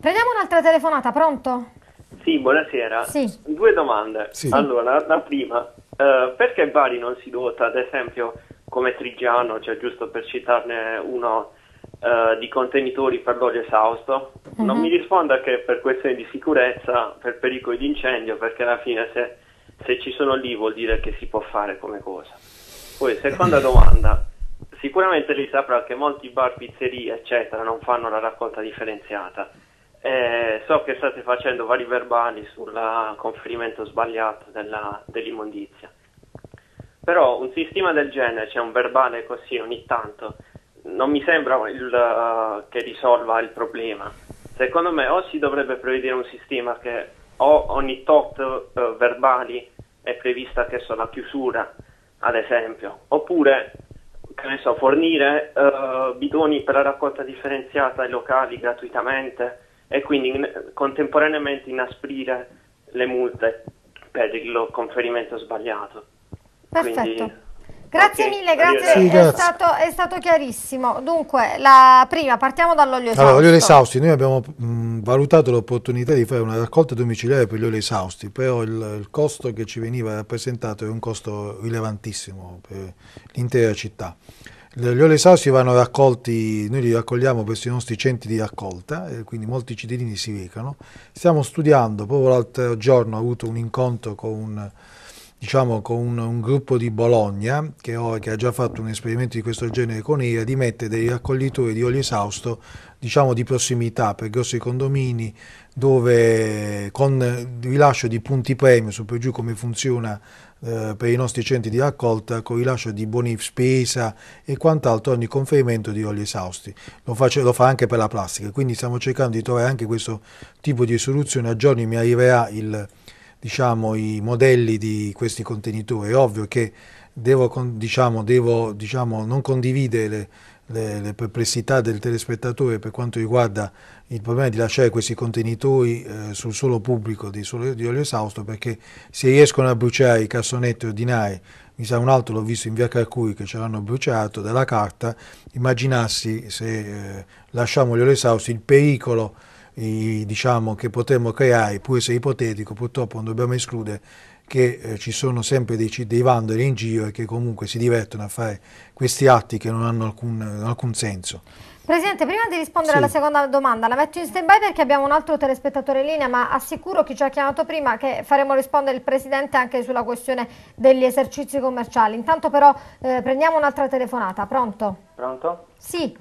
Prendiamo un'altra telefonata, pronto? Sì, buonasera. Sì. Due domande. Sì. Allora, la prima, eh, perché Bari non si dota, ad esempio, come Trigiano, cioè giusto per citarne uno, eh, di contenitori per l'olio esausto? Uh-huh. Non mi risponda che per questioni di sicurezza, per pericoli di incendio, perché alla fine se, se ci sono lì vuol dire che si può fare come cosa. Poi, seconda domanda, sicuramente lei saprà che molti bar, pizzerie, eccetera, non fanno la raccolta differenziata eh, so che state facendo vari verbali sul conferimento sbagliato della, dell'immondizia, però un sistema del genere, cioè un verbale così ogni tanto, non mi sembra il, uh, che risolva il problema. Secondo me o si dovrebbe prevedere un sistema che o ogni tot uh, verbali è prevista che sono la chiusura, ad esempio, oppure so, fornire uh, bidoni per la raccolta differenziata ai locali gratuitamente e quindi contemporaneamente inasprire le multe per il conferimento sbagliato. Perfetto. Quindi, Grazie okay. mille, grazie. Sì, grazie. È, stato, è, stato, chiarissimo. Dunque, la prima, partiamo dall'olio esausto. Allora, l'olio esausti, noi abbiamo mh, mm, valutato l'opportunità di fare una raccolta domiciliare per gli oli esausti, però il, il, costo che ci veniva rappresentato è un costo rilevantissimo per l'intera città. Gli oli esausti vanno raccolti, noi li raccogliamo presso i nostri centri di raccolta, eh, quindi molti cittadini si recano. Stiamo studiando, proprio l'altro giorno ho avuto un incontro con un, diciamo, con un, un gruppo di Bologna che, ho, che, ha già fatto un esperimento di questo genere con IRA, di mettere dei raccoglitori di olio esausto diciamo, di prossimità per grossi condomini dove con il rilascio di punti premio su per giù come funziona eh, per i nostri centri di raccolta con rilascio di buoni spesa e quant'altro ogni conferimento di oli esausti. Lo, faccio, lo, fa anche per la plastica, quindi stiamo cercando di trovare anche questo tipo di soluzione. A giorni mi arriverà il, diciamo, i modelli di questi contenitori. È ovvio che devo, diciamo, devo diciamo, non condividere le, le, perplessità del telespettatore per quanto riguarda il problema di lasciare questi contenitori eh, sul suolo pubblico di, solo, di, olio esausto perché se riescono a bruciare i cassonetti ordinari, mi sa un altro l'ho visto in via Calcuri che ce l'hanno bruciato dalla carta, immaginassi se eh, lasciamo l'olio esausto il pericolo i, diciamo, che potremmo creare, pur se ipotetico, purtroppo non dobbiamo escludere che eh, ci sono sempre dei, dei, vandali in giro e che comunque si divertono a fare questi atti che non hanno alcun, alcun senso. Presidente, prima di rispondere sì. alla seconda domanda, la metto in stand-by perché abbiamo un altro telespettatore in linea, ma assicuro chi ci ha chiamato prima che faremo rispondere il Presidente anche sulla questione degli esercizi commerciali. Intanto però eh, prendiamo un'altra telefonata. Pronto? Pronto? Sì.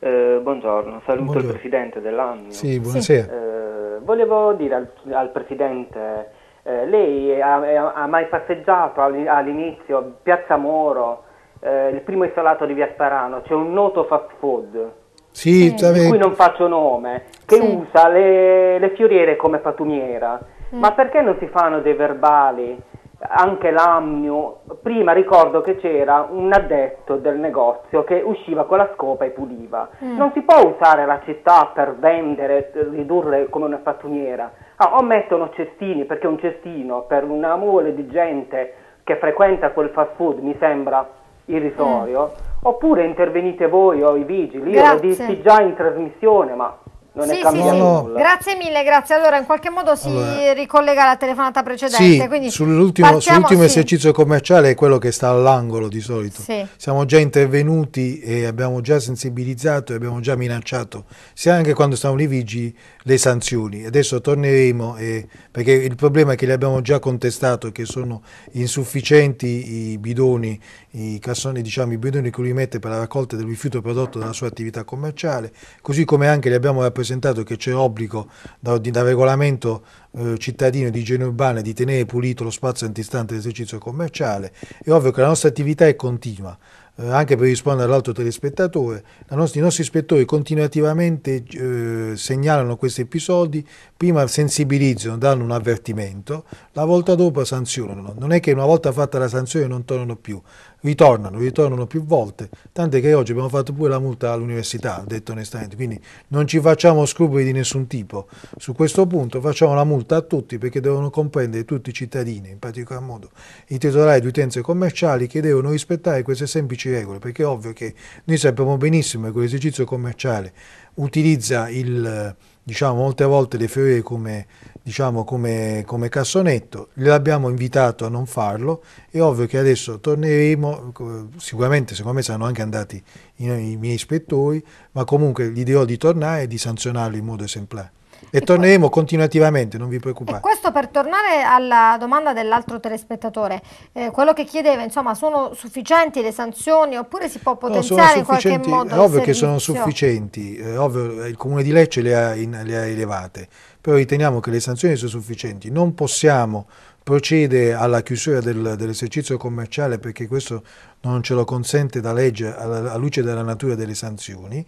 Eh, buongiorno, saluto buongiorno. il Presidente dell'anno. Sì, buonasera. Sì. Eh, volevo dire al, al Presidente eh, lei ha, ha, mai passeggiato all'inizio Piazza Moro, eh, il primo isolato di Via Sparano, c'è un noto fast food. Sì, eh. di cui non faccio nome, che sì. usa le, le, fioriere come patumiera. Mm. Ma perché non si fanno dei verbali anche l'amnio, prima ricordo che c'era un addetto del negozio che usciva con la scopa e puliva. Mm. Non si può usare la città per vendere, ridurre come una pattumiera. Ah, o mettono cestini, perché un cestino per una mole di gente che frequenta quel fast food mi sembra irrisorio, mm. oppure intervenite voi o i vigili, Grazie. io lo dissi già in trasmissione, ma non sì, è cambiato sì, nulla. Grazie mille, grazie. Allora, in qualche modo si allora, eh. ricollega alla telefonata precedente. Sì, sull'ultimo, partiamo, sull'ultimo esercizio commerciale è quello che sta all'angolo di solito. Siamo già intervenuti e abbiamo già sensibilizzato e abbiamo già minacciato, sia anche quando stavano lì vigili, le sanzioni. Adesso torneremo, e, perché il problema è che le abbiamo già contestato, che sono insufficienti i bidoni, i cassoni, diciamo, i bidoni che lui mette per la raccolta del rifiuto prodotto dalla sua attività commerciale, così come anche li abbiamo rappresentati rappresentato che c'è obbligo da, da regolamento eh, cittadino di igiene urbana di tenere pulito lo spazio antistante dell'esercizio commerciale, è ovvio che la nostra attività è continua. Eh, anche per rispondere all'altro telespettatore, nostra, i nostri ispettori continuativamente eh, segnalano questi episodi, prima sensibilizzano, danno un avvertimento, la volta dopo sanzionano. Non è che una volta fatta la sanzione non tornano più, ritornano, ritornano più volte, tant'è che oggi abbiamo fatto pure la multa all'università, detto onestamente, quindi non ci facciamo scrupoli di nessun tipo. Su questo punto facciamo la multa a tutti perché devono comprendere tutti i cittadini, in particolar modo i titolari di utenze commerciali che devono rispettare queste semplici 10 regole, perché è ovvio che noi sappiamo benissimo che quell'esercizio commerciale utilizza il, diciamo, molte volte le fiore come, diciamo, come, come cassonetto, l'abbiamo invitato a non farlo, è ovvio che adesso torneremo, sicuramente secondo me saranno anche andati i, i miei ispettori, ma comunque l'idea di tornare è di sanzionarlo in modo esemplare. E, torneremo poi... continuativamente, non vi preoccupate. E questo per tornare alla domanda dell'altro telespettatore, eh, quello che chiedeva, insomma, sono sufficienti le sanzioni oppure si può potenziare no, in qualche modo? È ovvio che sono sufficienti, eh, ovvio, il Comune di Lecce le ha, in, le ha elevate, però riteniamo che le sanzioni sono sufficienti. Non possiamo procede alla chiusura del, dell'esercizio commerciale perché questo non ce lo consente da legge alla, luce della natura delle sanzioni,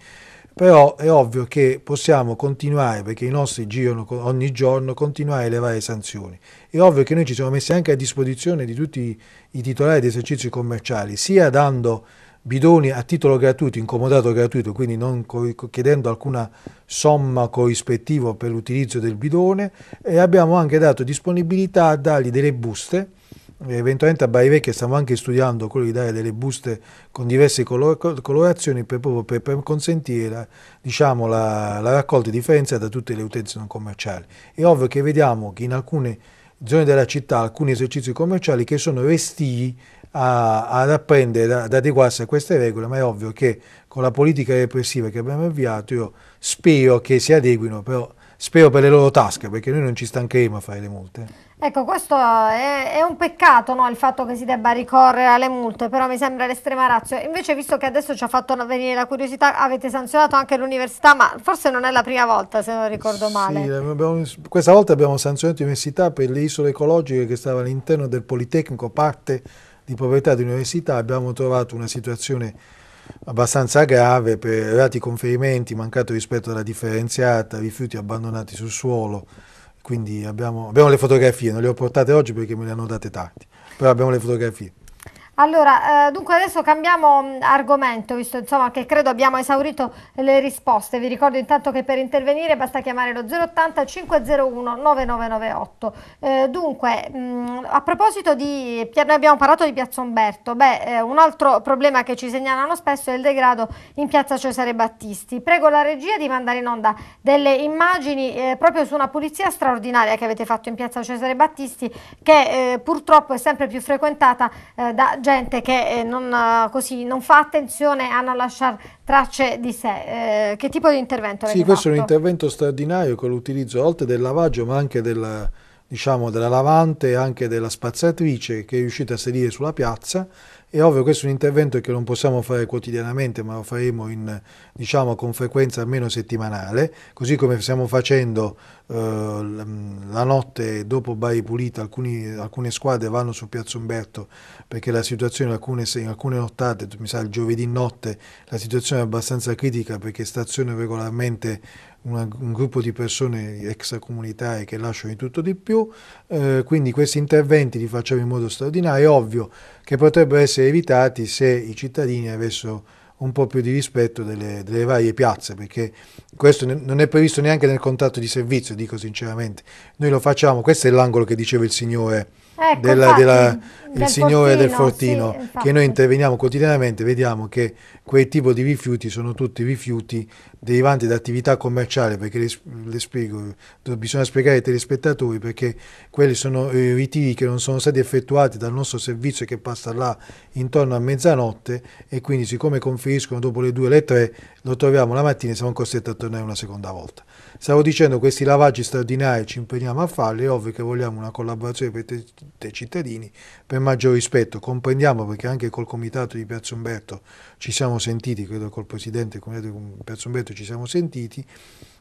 però è ovvio che possiamo continuare, perché i nostri girano ogni giorno, continuare a elevare sanzioni. È ovvio che noi ci siamo messi anche a disposizione di tutti i titolari di esercizi commerciali, sia dando bidoni a titolo gratuito, incomodato gratuito, quindi non chiedendo alcuna somma corrispettiva per l'utilizzo del bidone e abbiamo anche dato disponibilità a dargli delle buste eh, eventualmente a Bari Vecchia stiamo anche studiando quello di dare delle buste con diverse colorazioni per, per, per consentire la, diciamo, la, la raccolta differenziata da tutte le utenze non commerciali. È ovvio che vediamo che in alcune zone della città alcuni esercizi commerciali che sono restii a, ad apprendere, ad adeguarsi a queste regole, ma è ovvio che con la politica repressiva che abbiamo avviato io spero che si adeguino, però spero per le loro tasche, perché noi non ci stancheremo a fare le multe. Ecco, questo è, è un peccato no? il fatto che si debba ricorrere alle multe, però mi sembra l'estrema razza. Invece, visto che adesso ci ha fatto venire la curiosità, avete sanzionato anche l'università, ma forse non è la prima volta, se non ricordo male. Sì, abbiamo, questa volta abbiamo sanzionato l'università per le isole ecologiche che stavano all'interno del Politecnico, parte di proprietà dell'università. Abbiamo trovato una situazione abbastanza grave per errati conferimenti, mancato rispetto alla differenziata, rifiuti abbandonati sul suolo. Quindi abbiamo, abbiamo le fotografie, non le ho portate oggi perché me le hanno date tanti, però abbiamo le fotografie. Allora, eh, dunque adesso cambiamo mm, argomento, visto insomma, che credo abbiamo esaurito le risposte. Vi ricordo intanto che per intervenire basta chiamare lo 080 501 9998. Eh, dunque, mh, mm, a proposito di, noi abbiamo parlato di Piazza Umberto, beh, eh, un altro problema che ci segnalano spesso è il degrado in Piazza Cesare Battisti. Prego la regia di mandare in onda delle immagini eh, proprio su una pulizia straordinaria che avete fatto in Piazza Cesare Battisti, che eh, purtroppo è sempre più frequentata eh, da gente gente che eh, non, eh, così, non, fa attenzione a non lasciare tracce di sé. Eh, che tipo di intervento avete Sì, questo fatto? è un intervento straordinario con l'utilizzo oltre del lavaggio ma anche della, diciamo, della lavante e anche della spazzatrice che è riuscita a salire sulla piazza è ovvio, questo è un intervento che non possiamo fare quotidianamente, ma lo faremo in, diciamo, con frequenza almeno settimanale, così come stiamo facendo eh, la notte dopo Bari Pulita, alcuni, alcune squadre vanno su Piazza Umberto perché la situazione in alcune, in alcune nottate, mi sa il giovedì notte, la situazione è abbastanza critica perché stazione regolarmente una, un gruppo di persone extracomunitarie che lasciano di tutto di più, eh, quindi questi interventi li facciamo in modo straordinario, è ovvio che potrebbero essere evitati se i cittadini avessero un po' più di rispetto delle, delle, varie piazze, perché questo non è previsto neanche nel contratto di servizio, dico sinceramente. Noi lo facciamo, questo è l'angolo che diceva il signore ecco, della, della, eh, il signore fortino, del fortino, sì, che noi interveniamo quotidianamente, vediamo che quel tipo di rifiuti sono tutti rifiuti derivanti da attività commerciali, perché le, le spiego, bisogna spiegare ai telespettatori perché quelli sono eh, ritiri che non sono stati effettuati dal nostro servizio che passa là intorno a mezzanotte e quindi siccome conferiscono dopo le 2 le 3 lo troviamo la mattina e siamo costretti a tornare una seconda volta. Stavo dicendo questi lavaggi straordinari ci impegniamo a farli, è ovvio che vogliamo una collaborazione per te, cittadini per nel maggior rispetto, comprendiamo perché anche col comitato di Piazza Umberto ci siamo sentiti, credo col presidente del comitato di Piazza Umberto ci siamo sentiti,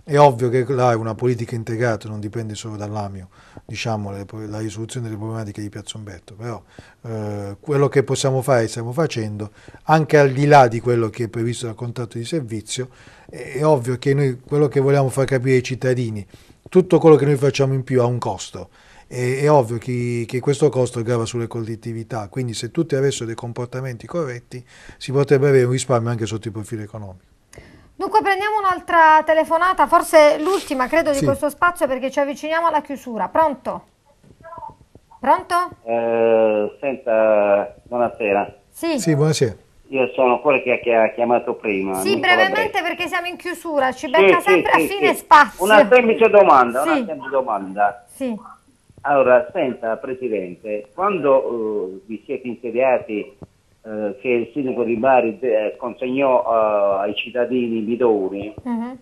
è ovvio che là è una politica integrata, non dipende solo dall'AMIO, diciamo, la risoluzione delle problematiche di Piazza Umberto, però eh, quello che possiamo fare e stiamo facendo, anche al di là di quello che è previsto dal contratto di servizio, è, è ovvio che noi quello che vogliamo far capire ai cittadini, tutto quello che noi facciamo in più ha un costo è, è ovvio che, che, questo costo grava sulle collettività, quindi se tutti avessero dei comportamenti corretti si potrebbe avere un risparmio anche sotto il profilo economico. Dunque prendiamo un'altra telefonata, forse l'ultima credo di sì. questo spazio perché ci avviciniamo alla chiusura. Pronto? Pronto? Eh, senta, buonasera. Sì. sì, buonasera. Io sono quello che ha chiamato prima. Sì, brevemente perché siamo in chiusura, ci becca sì, sempre a fine spazio. Una semplice domanda, una semplice domanda. Sì. Allora, senta Presidente, quando uh, vi siete insediati uh, che il sindaco di Bari de- eh, consegnò uh, ai cittadini bidoni, uh-huh.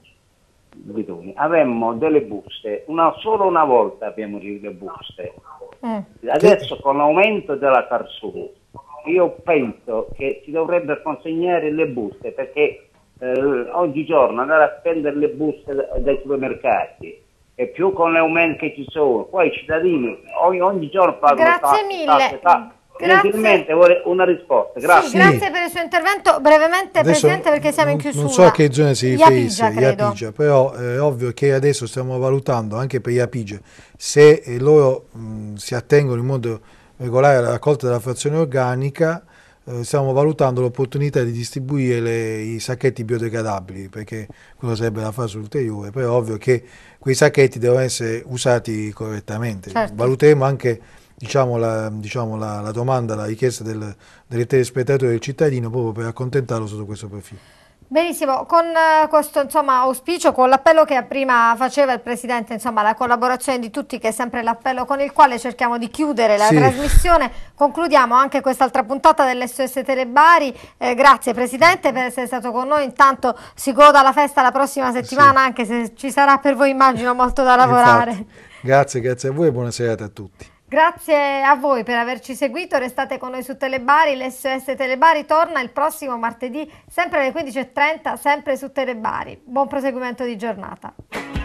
bidoni, avemmo delle buste, una, solo una volta abbiamo ricevuto buste. Uh-huh. Adesso con l'aumento della Carsù, io penso che si dovrebbero consegnare le buste perché ogni giorno andare a spendere le buste dai supermercati e più con le aumenti che ci sono. Poi i cittadini ogni, ogni giorno pagano Grazie tasse, mille. Tasse, mm, Grazie. vuole una risposta. Grazie. Sì, grazie sì. per il suo intervento. Brevemente, adesso, Presidente, perché siamo in chiusura. Non so a che zona si riferisce, Iapigia, però è eh, ovvio che adesso stiamo valutando anche per Iapigia se eh, loro mh, mm, si attengono in modo regolare alla raccolta della frazione organica eh, stiamo valutando l'opportunità di distribuire le, i sacchetti biodegradabili, perché quello sarebbe la fase ulteriore, però è ovvio che quei sacchetti devono essere usati correttamente. Certo. Valuteremo anche diciamo, la, diciamo, la, la domanda, la richiesta del, telespettatore e del cittadino proprio per accontentarlo sotto questo profilo. Benissimo, con eh, questo insomma, auspicio, con l'appello che prima faceva il Presidente, insomma, la collaborazione di tutti che è sempre l'appello con il quale cerchiamo di chiudere la sì. trasmissione, concludiamo anche quest'altra puntata dell'SOS Telebari, eh, grazie Presidente per essere stato con noi, intanto si goda la festa la prossima settimana sì. anche se ci sarà per voi immagino molto da lavorare. Infatti. Grazie, grazie a voi e buona serata a tutti. Grazie a voi per averci seguito, restate con noi su Telebari, l'SOS Telebari torna il prossimo martedì sempre alle 15.30, sempre su Telebari. Buon proseguimento di giornata.